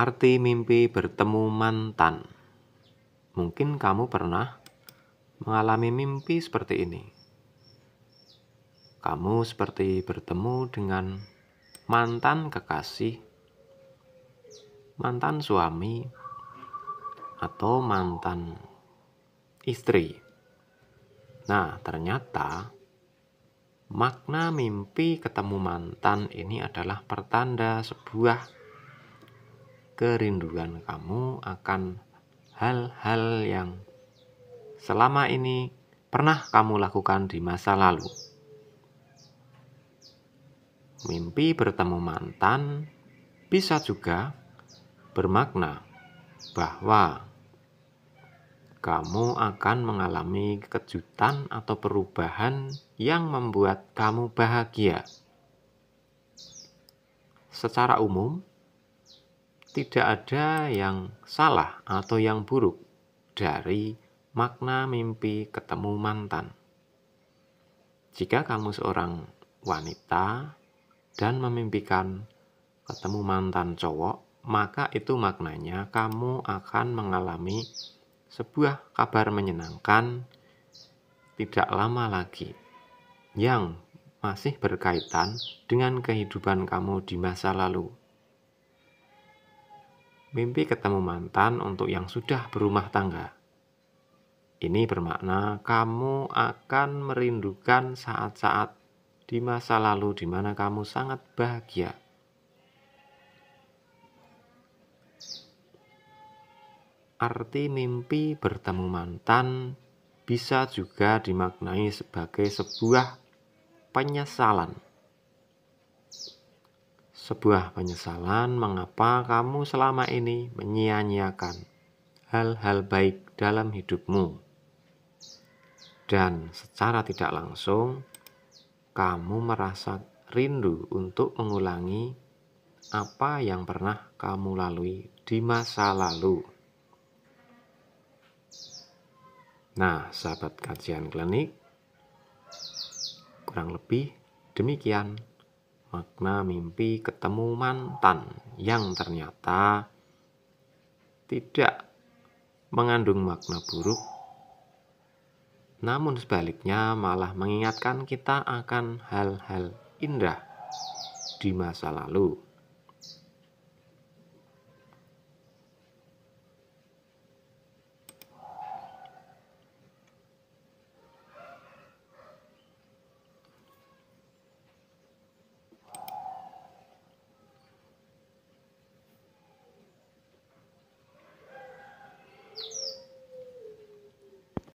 Arti mimpi bertemu mantan. Mungkin kamu pernah mengalami mimpi seperti ini. Kamu seperti bertemu dengan mantan kekasih, mantan suami, atau mantan istri. Nah, ternyata makna mimpi ketemu mantan ini adalah pertanda sebuah kerinduan kamu akan hal-hal yang selama ini pernah kamu lakukan di masa lalu. Mimpi bertemu mantan bisa juga bermakna bahwa kamu akan mengalami kejutan atau perubahan yang membuat kamu bahagia. Secara umum, tidak ada yang salah atau yang buruk dari makna mimpi ketemu mantan. Jika kamu seorang wanita dan memimpikan ketemu mantan cowok, maka itu maknanya kamu akan mengalami sebuah kabar menyenangkan tidak lama lagi yang masih berkaitan dengan kehidupan kamu di masa lalu mimpi ketemu mantan untuk yang sudah berumah tangga. Ini bermakna kamu akan merindukan saat-saat di masa lalu di mana kamu sangat bahagia. Arti mimpi bertemu mantan bisa juga dimaknai sebagai sebuah penyesalan sebuah penyesalan mengapa kamu selama ini menyia-nyiakan hal-hal baik dalam hidupmu. Dan secara tidak langsung, kamu merasa rindu untuk mengulangi apa yang pernah kamu lalui di masa lalu. Nah, sahabat kajian klinik, kurang lebih demikian Makna mimpi ketemu mantan yang ternyata tidak mengandung makna buruk, namun sebaliknya malah mengingatkan kita akan hal-hal indah di masa lalu.